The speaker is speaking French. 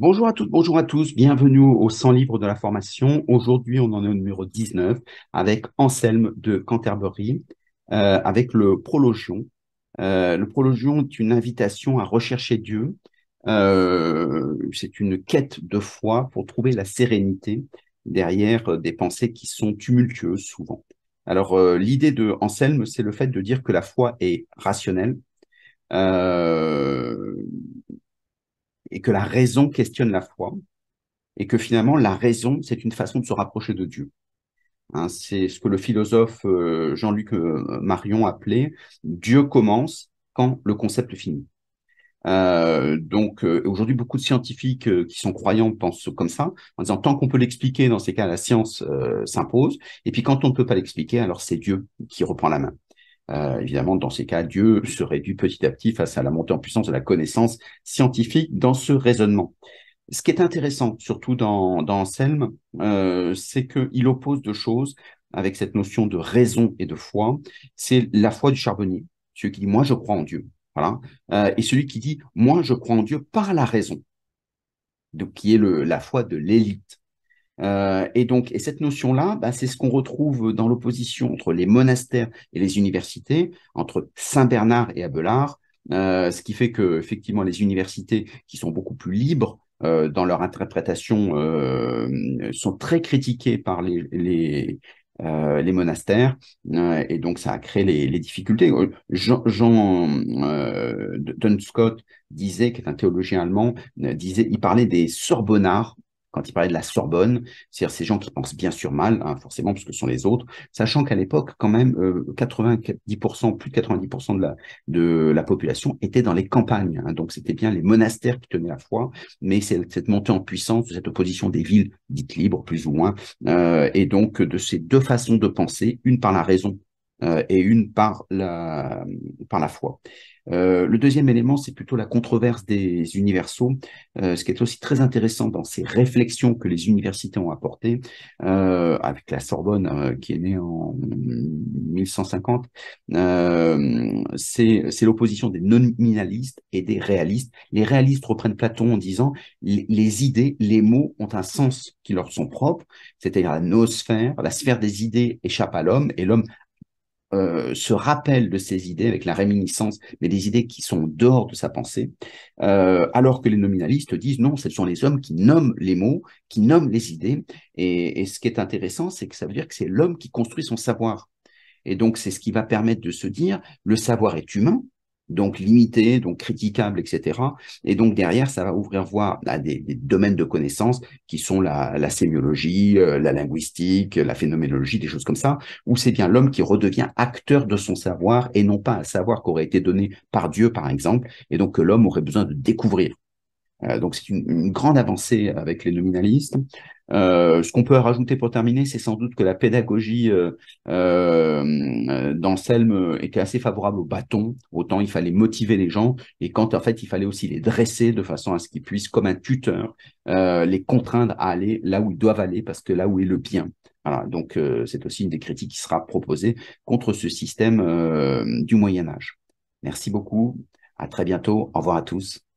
Bonjour à toutes, bonjour à tous, bienvenue au 100 livres de la formation. Aujourd'hui, on en est au numéro 19 avec Anselme de Canterbury, euh, avec le prologion. Euh, le prologion est une invitation à rechercher Dieu. Euh, c'est une quête de foi pour trouver la sérénité derrière des pensées qui sont tumultueuses souvent. Alors, l'idée de Anselme, c'est le fait de dire que la foi est rationnelle, euh, et que la raison questionne la foi, et que finalement la raison, c'est une façon de se rapprocher de Dieu. Hein, c'est ce que le philosophe euh, Jean-Luc euh, Marion appelait Dieu commence quand le concept finit. Euh donc aujourd'hui, beaucoup de scientifiques qui sont croyants pensent comme ça, en disant tant qu'on peut l'expliquer, dans ces cas, la science s'impose. Et puis quand on ne peut pas l'expliquer, alors c'est Dieu qui reprend la main. Euh, évidemment, dans ces cas, Dieu se réduit petit à petit face à la montée en puissance de la connaissance scientifique dans ce raisonnement. Ce qui est intéressant, surtout dans, dans Anselme, euh, c'est qu'il oppose deux choses avec cette notion de raison et de foi. C'est la foi du charbonnier, celui qui dit moi je crois en Dieu, voilà, euh, et celui qui dit moi je crois en Dieu par la raison, donc qui est la foi de l'élite. Euh, et donc, et cette notion-là, bah, c'est ce qu'on retrouve dans l'opposition entre les monastères et les universités, entre Saint Bernard et Abelard, euh, ce qui fait que effectivement les universités qui sont beaucoup plus libres euh, dans leur interprétation euh, sont très critiquées par les, les, euh, monastères, et donc ça a créé les, difficultés. Jean, Jean Dunscott disait, qui est un théologien allemand, disait, il parlait des Sorbonnards quand il parlait de la Sorbonne, c'est-à-dire ces gens qui pensent bien sur mal, hein, forcément, parce que ce sont les autres, sachant qu'à l'époque, quand même, 90%, euh, plus de 90% de la, population était dans les campagnes. Hein. donc, c'était bien les monastères qui tenaient la foi, mais c'est cette montée en puissance, cette opposition des villes dites libres, plus ou moins, euh, et donc de ces deux façons de penser, une par la raison euh, et une par la, par la foi. Euh, le deuxième élément, c'est plutôt la controverse des universaux. Euh, ce qui est aussi très intéressant dans ces réflexions que les universités ont apportées, euh, avec la Sorbonne qui est née en 1150, c'est l'opposition des nominalistes et des réalistes. Les réalistes reprennent Platon en disant les idées, les mots ont un sens qui leur sont propres, c'est-à-dire la nosphère, la sphère des idées échappe à l'homme et l'homme euh, se rappelle de ses idées avec la réminiscence, mais des idées qui sont dehors de sa pensée, euh, alors que les nominalistes disent non, ce sont les hommes qui nomment les mots, qui nomment les idées, et ce qui est intéressant, c'est que ça veut dire que c'est l'homme qui construit son savoir. Et donc c'est ce qui va permettre de se dire, le savoir est humain, donc limité, donc critiquable, etc. Et donc derrière, ça va ouvrir voie à des, domaines de connaissances qui sont la, sémiologie, euh, la linguistique, la phénoménologie, des choses comme ça, où c'est bien l'homme qui redevient acteur de son savoir et non pas un savoir qui aurait été donné par Dieu, par exemple, et donc que l'homme aurait besoin de découvrir. Euh, donc c'est une, une, grande avancée avec les nominalistes. Euh, ce qu'on peut rajouter pour terminer, c'est sans doute que la pédagogie euh, euh, d'Anselme était assez favorable au bâton. Autant il fallait motiver les gens et quand en fait il fallait aussi les dresser de façon à ce qu'ils puissent, comme un tuteur, les contraindre à aller là où ils doivent aller parce que là où est le bien. Voilà, donc c'est aussi une des critiques qui sera proposée contre ce système du Moyen Âge. Merci beaucoup, à très bientôt, au revoir à tous.